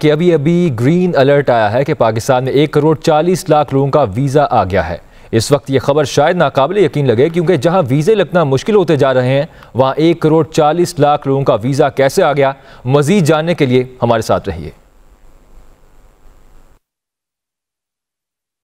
कि अभी अभी ग्रीन अलर्ट आया है कि पाकिस्तान में एक करोड़ चालीस लाख लोगों का वीज़ा आ गया है इस वक्त ये खबर शायद नाकाबिल यकीन लगे क्योंकि जहां वीज़े लगना मुश्किल होते जा रहे हैं वहां एक करोड़ चालीस लाख लोगों का वीज़ा कैसे आ गया मज़ीद जानने के लिए हमारे साथ रहिए